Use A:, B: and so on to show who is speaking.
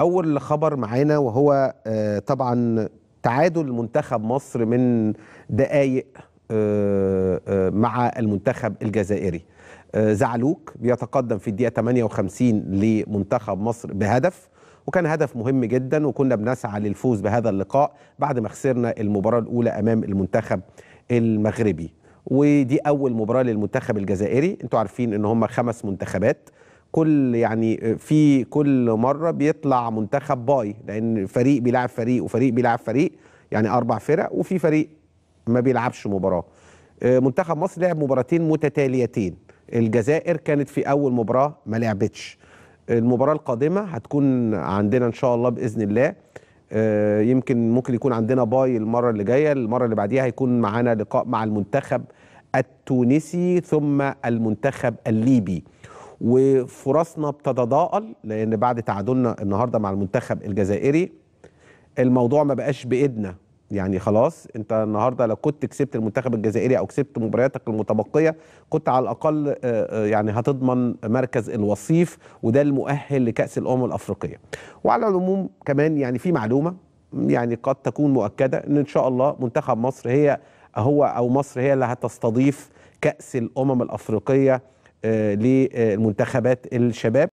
A: اول خبر معانا وهو آه، طبعا تعادل منتخب مصر من دقايق آه، آه، مع المنتخب الجزائري زعلوك بيتقدم في الدقيقه 58 لمنتخب مصر بهدف وكان هدف مهم جدا وكنا بنسعى للفوز بهذا اللقاء بعد ما خسرنا المباراه الاولى امام المنتخب المغربي ودي اول مباراه للمنتخب الجزائري انتوا عارفين ان هم خمس منتخبات كل يعني في كل مره بيطلع منتخب باي لان فريق بيلعب فريق وفريق بيلعب فريق يعني اربع فرق وفي فريق ما بيلعبش مباراه آه، منتخب مصر لعب مباراتين متتاليتين الجزائر كانت في اول مباراه ما لعبتش المباراه القادمه هتكون عندنا ان شاء الله باذن الله آه، يمكن ممكن يكون عندنا باي المره اللي جايه المره اللي بعديها هيكون معانا لقاء مع المنتخب التونسي ثم المنتخب الليبي وفرصنا بتتضاءل لان بعد تعادلنا النهارده مع المنتخب الجزائري الموضوع ما بقاش بايدنا يعني خلاص انت النهارده لو كنت كسبت المنتخب الجزائري او كسبت مبارياتك المتبقيه كنت على الاقل آه، آه، يعني هتضمن مركز الوصيف وده المؤهل لكاس الامم الافريقيه وعلى العموم كمان يعني في معلومه يعني قد تكون مؤكده ان ان شاء الله منتخب مصر هي هو او مصر هي اللي هتستضيف كاس الامم الافريقيه آه، لمنتخبات الشباب